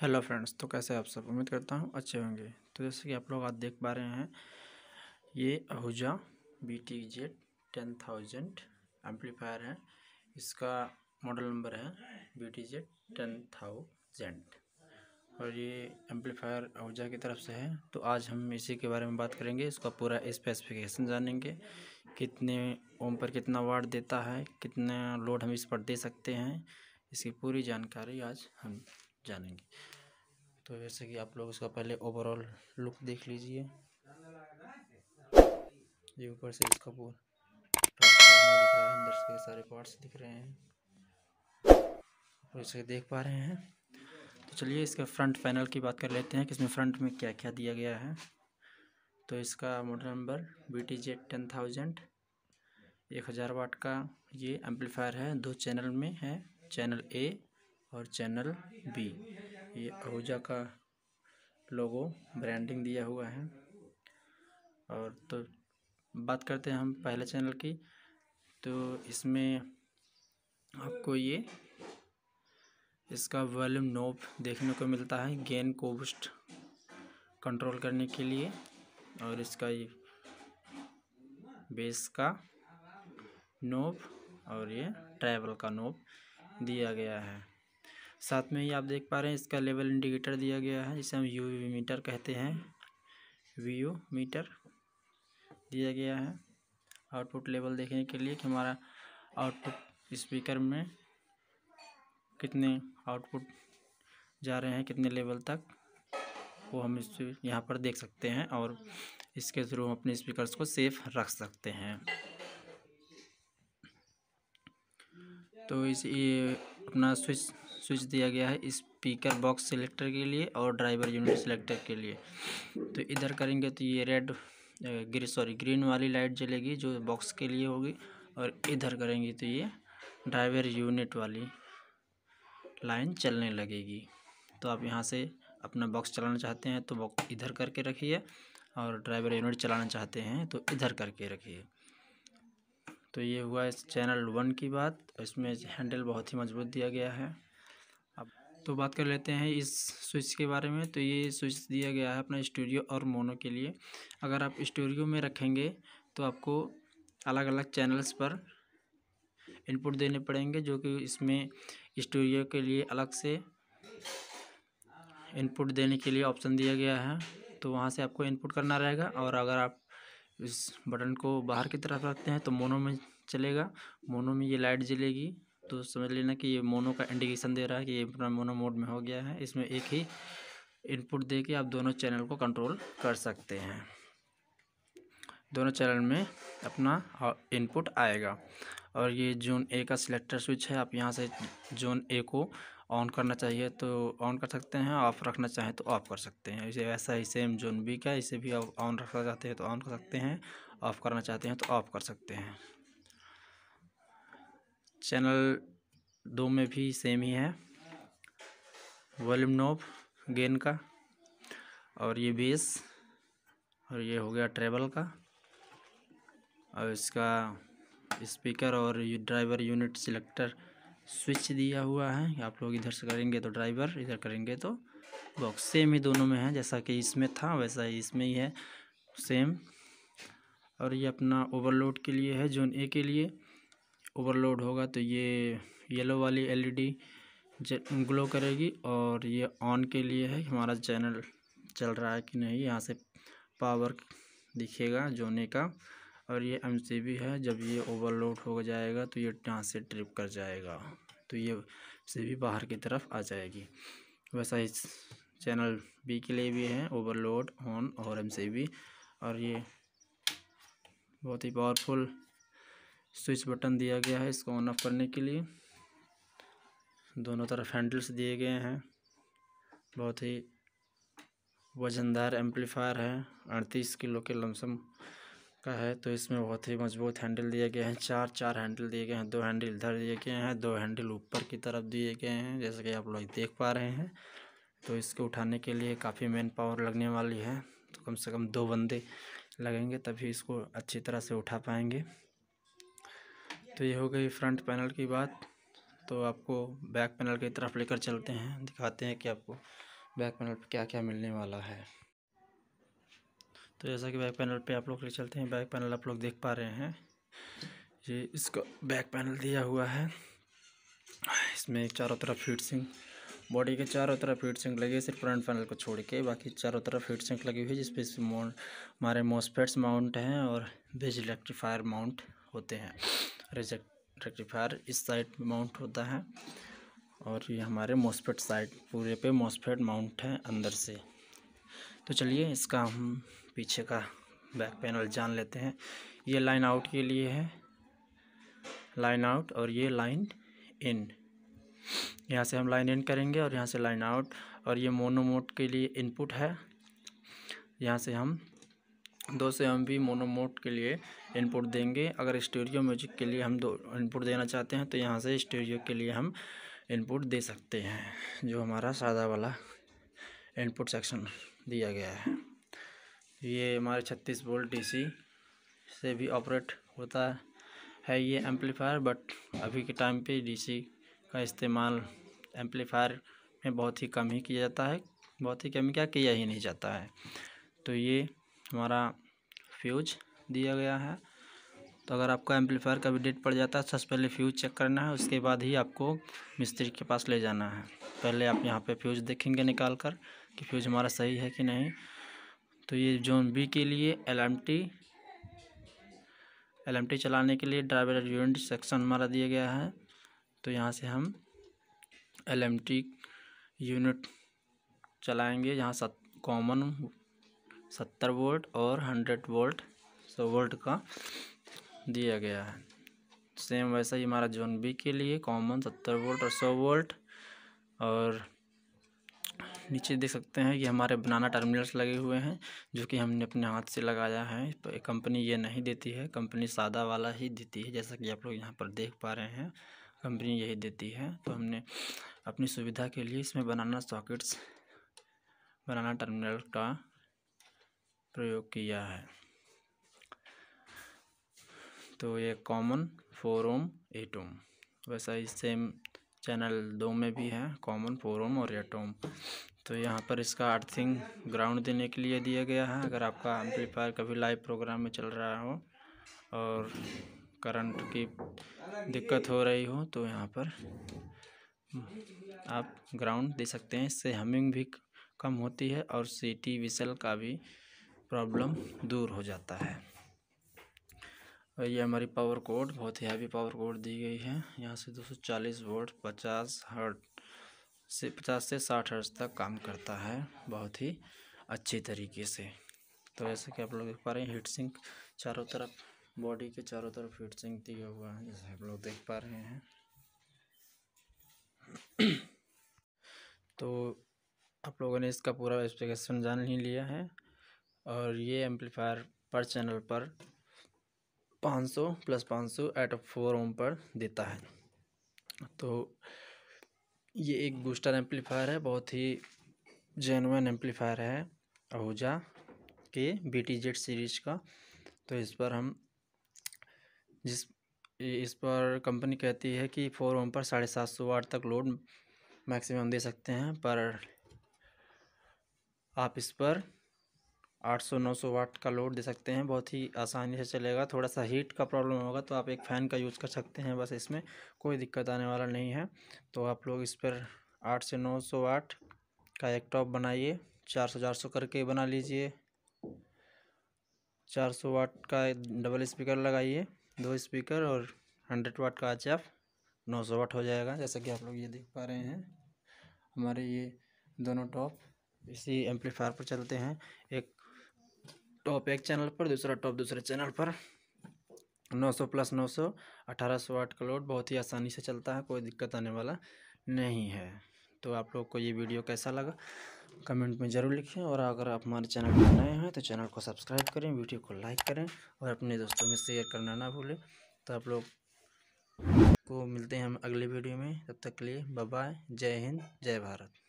hello friends तो कैसे आप सब उम्मीद करता हूँ अच्छे होंगे तो जैसे कि आप लोग आज देख पा रहे हैं ये Ahuja B T Z ten thousand amplifier है इसका मॉडल नंबर है B T Z ten thousand और ये एम्पलीफायर अहूजा की तरफ से है तो आज हम इसी के बारे में बात करेंगे इसका पूरा स्पेसिफिकेशन जानेंगे कितने ओम पर कितना वाट देता है कितना लोड हम इस पर दे सकते हैं इसकी पूरी जानकारी आज हम जानेंगे तो जैसे कि आप लोग इसका पहले ओवरऑल लुक देख लीजिए ये ऊपर से इसका पूरा दिख रहा है अंदर से सारे पार्ट्स दिख रहे हैं जैसे इसे देख पा रहे हैं तो चलिए इसके फ्रंट पैनल की बात कर लेते हैं कि इसमें फ्रंट में क्या क्या दिया गया है तो इसका model number B T J ten thousand एक हज़ार वाट का ये एम्पलीफायर है दो चैनल में है चैनल ए और चैनल बी ये आहूजा का लोगो ब्रांडिंग दिया हुआ है और तो बात करते हैं हम पहले चैनल की तो इसमें आपको ये इसका वॉल्यूम नोब देखने को मिलता है गेन को बूस्ट कंट्रोल करने के लिए और इसका ये बेस का नोब और ये ट्रैवल का नोब दिया गया है साथ में ही आप देख पा रहे हैं इसका लेवल इंडिकेटर दिया गया है जिसे हम यू मीटर कहते हैं वी मीटर दिया गया है आउटपुट लेवल देखने के लिए कि हमारा आउटपुट स्पीकर में कितने आउटपुट जा रहे हैं कितने लेवल तक वो हम इस यहाँ पर देख सकते हैं और इसके थ्रू हम अपने स्पीकर्स को सेफ रख सकते हैं तो इस ये अपना स्विच स्विच दिया गया है स्पीकर बॉक्स सिलेक्टर के लिए और ड्राइवर यूनिट सिलेक्टर के लिए तो इधर करेंगे तो ये रेड ग्री सॉरी ग्रीन वाली लाइट जलेगी जो बॉक्स के लिए होगी और इधर करेंगे तो ये ड्राइवर यूनिट वाली लाइन चलने लगेगी तो आप यहाँ से अपना बॉक्स चलाना चाहते हैं तो बॉक्स इधर करके रखिए और ड्राइवर यूनिट चलाना चाहते हैं तो इधर करके रखिए तो ये हुआ इस चैनल वन की बात इसमें हैंडल बहुत ही मजबूत दिया गया है तो बात कर लेते हैं इस स्विच के बारे में तो ये स्विच दिया गया है अपना स्टूडियो और मोनो के लिए अगर आप स्टूडियो में रखेंगे तो आपको अलग अलग चैनल्स पर इनपुट देने पड़ेंगे जो कि इसमें स्टूडियो के लिए अलग से इनपुट देने के लिए ऑप्शन दिया गया है तो वहाँ से आपको इनपुट करना रहेगा और अगर आप इस बटन को बाहर की तरफ रखते हैं तो मोनो में चलेगा मोनो में ये लाइट जलेगी तो समझ लेना कि ये मोनो का इंडिकेशन दे रहा है कि ये अपना मोनो मोड में हो गया है इसमें एक ही इनपुट दे के आप दोनों चैनल को कंट्रोल कर सकते हैं दोनों चैनल में अपना इनपुट आएगा और ये जोन ए का सिलेक्टर स्विच है आप यहाँ से जोन ए को ऑन करना चाहिए तो ऑन कर सकते हैं ऑफ रखना चाहें तो ऑफ कर सकते हैं इसे वैसा ही सेम जोन बी का इसे भी आप ऑन रखना चाहते हैं तो ऑन कर सकते हैं ऑफ करना चाहते हैं तो ऑफ कर सकते हैं चैनल दो में भी सेम ही है वॉल्यूम नोब गेन का और ये बेस और ये हो गया ट्रेवल का और इसका स्पीकर और ड्राइवर यूनिट सिलेक्टर स्विच दिया हुआ है आप लोग इधर से करेंगे तो ड्राइवर इधर करेंगे तो बॉक्स सेम ही दोनों में है जैसा कि इसमें था वैसा ही इसमें ही है सेम और ये अपना ओवरलोड के लिए है जोन ए के लिए ओवरलोड होगा तो ये येलो वाली एलईडी ग्लो करेगी और ये ऑन के लिए है हमारा चैनल चल रहा है कि नहीं यहाँ से पावर दिखेगा जोने का और ये एम है जब ये ओवरलोड हो जाएगा तो ये यहाँ से ट्रिप कर जाएगा तो ये से भी बाहर की तरफ आ जाएगी वैसा ही चैनल बी के लिए भी है ओवरलोड ऑन और एम और ये बहुत ही पावरफुल स्विच बटन दिया गया है इसको ऑन ऑफ करने के लिए दोनों तरफ हैंडल्स दिए गए हैं बहुत ही वजनदार एम्पलीफायर है अड़तीस किलो के लमसम का है तो इसमें बहुत ही मजबूत हैंडल दिए गए हैं चार चार हैंडल दिए गए हैं दो हैंडल इधर दिए गए हैं दो हैंडल ऊपर की तरफ दिए गए हैं जैसे कि आप लोग देख पा रहे हैं तो इसको उठाने के लिए काफ़ी मैन पावर लगने वाली है तो कम से कम दो बंदे लगेंगे तभी इसको अच्छी तरह से उठा पाएंगे तो ये हो गई फ्रंट पैनल की बात तो आपको बैक पैनल की तरफ लेकर चलते हैं दिखाते हैं कि आपको बैक पैनल पर क्या क्या मिलने वाला है तो जैसा कि बैक पैनल पे आप लोग ले चलते हैं बैक पैनल आप लोग देख पा रहे हैं ये इसका बैक पैनल दिया हुआ है इसमें चारों तरफ हीट सिंक बॉडी के चारों तरफ हीट सिंक लगी सिर्फ फ्रंट पैनल को छोड़ के बाकी चारों तरफ हीट सिंक लगी हुई है जिसपे हमारे मोसपेट्स माउंट हैं और वेज इलेक्ट्रीफायर माउंट होते हैं रेक्टिफायर इस साइड में माउंट होता है और ये हमारे मोसफेट साइड पूरे पे मोसफेट माउंट है अंदर से तो चलिए इसका हम पीछे का बैक पैनल जान लेते हैं ये लाइन आउट के लिए है लाइन आउट और ये लाइन इन यहाँ से हम लाइन इन करेंगे और यहाँ से लाइन आउट और ये मोनो मोड के लिए इनपुट है यहाँ से हम दो से हम भी मोनोमोट के लिए इनपुट देंगे अगर स्टूडियो म्यूजिक के लिए हम दो इनपुट देना चाहते हैं तो यहाँ से स्टूडियो के लिए हम इनपुट दे सकते हैं जो हमारा सादा वाला इनपुट सेक्शन दिया गया है ये हमारे छत्तीस वोल्ट डीसी से भी ऑपरेट होता है ये एम्पलीफायर बट अभी के टाइम पे डीसी का इस्तेमाल एम्पलीफायर में बहुत ही कम ही किया जाता है बहुत ही कम क्या किया ही नहीं जाता है तो ये हमारा फ्यूज दिया गया है तो अगर आपको एम्पलीफायर का भी डेट पड़ जाता है तो सबसे पहले फ्यूज चेक करना है उसके बाद ही आपको मिस्त्री के पास ले जाना है पहले आप यहाँ पे फ्यूज देखेंगे निकाल कर कि फ्यूज हमारा सही है कि नहीं तो ये जोन बी के लिए L M T L M T चलाने के लिए ड्राइवर यूनिट सेक्शन हमारा दिया गया है तो यहाँ से हम एल एम टी यूनिट चलाएँगे यहाँ सत कॉमन सत्तर वोल्ट और हंड्रेड वोल्ट सौ वोल्ट का दिया गया है सेम वैसा ही हमारा जोन बी के लिए कॉमन सत्तर वोल्ट और सौ वोल्ट और नीचे देख सकते हैं कि हमारे बनाना टर्मिनल्स लगे हुए हैं जो कि हमने अपने हाथ से लगाया है तो कंपनी ये नहीं देती है कंपनी सादा वाला ही देती है जैसा कि आप लोग यहाँ पर देख पा रहे हैं कंपनी यही देती है तो हमने अपनी सुविधा के लिए इसमें बनाना सॉकेट्स बनाना टर्मिनल का प्रयोग किया है तो ये common four ohm eight ohm वैसा ही सेम चैनल दो में भी है कॉमन फोर ओम और एट ओम तो यहाँ पर इसका अर्थिंग ग्राउंड देने के लिए दिया गया है अगर आपका एम्पलीफायर कभी लाइव प्रोग्राम में चल रहा हो और करंट की दिक्कत हो रही हो तो यहाँ पर आप ग्राउंड दे सकते हैं इससे हमिंग भी कम होती है और सीटी विसल का भी प्रॉब्लम दूर हो जाता है और ये हमारी पावर कोड बहुत ही हैवी पावर कोड दी गई है यहाँ से 240 वोट पचास हर्ट से पचास से साठ हर्ट तक काम करता है बहुत ही अच्छी तरीके से तो ऐसे कि आप लोग देख पा रहे हैं हीट सिंक चारों तरफ बॉडी के चारों तरफ हीट सिंक दिया हुआ है जैसे आप लोग देख पा रहे हैं तो आप लोगों ने इसका पूरा स्पेसिफिकेशन जान ही लिया है और ये एम्पलीफायर पर चैनल पर 500 प्लस 500 सौ एट फोर ओम पर देता है तो ये एक बूस्टर एम्पलीफायर है बहुत ही जेनवन एम्पलीफायर है आहूजा के बी टी जेड सीरीज का तो इस पर हम जिस इस पर कंपनी कहती है कि फोर ओम पर साढ़े सात सौ वाट तक लोड मैक्सिमम दे सकते हैं पर आप इस पर 800-900 वाट का लोड दे सकते हैं बहुत ही आसानी से चलेगा थोड़ा सा हीट का प्रॉब्लम होगा तो आप एक फ़ैन का यूज़ कर सकते हैं बस इसमें कोई दिक्कत आने वाला नहीं है तो आप लोग इस पर आठ से नौ सौ वाट का एक टॉप बनाइए चार सौ चार सौ करके बना लीजिए चार सौ वाट का डबल स्पीकर लगाइए दो स्पीकर और हंड्रेड वाट का आज आप नौ सौ वाट हो जाएगा जैसा कि आप लोग ये देख पा रहे हैं हमारे ये दोनों टॉप इसी एम्पलीफायर पर चलते हैं एक टॉप एक चैनल पर दूसरा टॉप दूसरे चैनल पर 900 प्लस 900 1800 वाट का लोड बहुत ही आसानी से चलता है कोई दिक्कत आने वाला नहीं है तो आप लोग को ये वीडियो कैसा लगा कमेंट में ज़रूर लिखें और अगर आप हमारे चैनल पर नए हैं तो चैनल को सब्सक्राइब करें वीडियो को लाइक करें और अपने दोस्तों में शेयर करना ना भूलें तो आप लोग को मिलते हैं हम अगले वीडियो में तब तक के लिए बाय जय हिंद जय भारत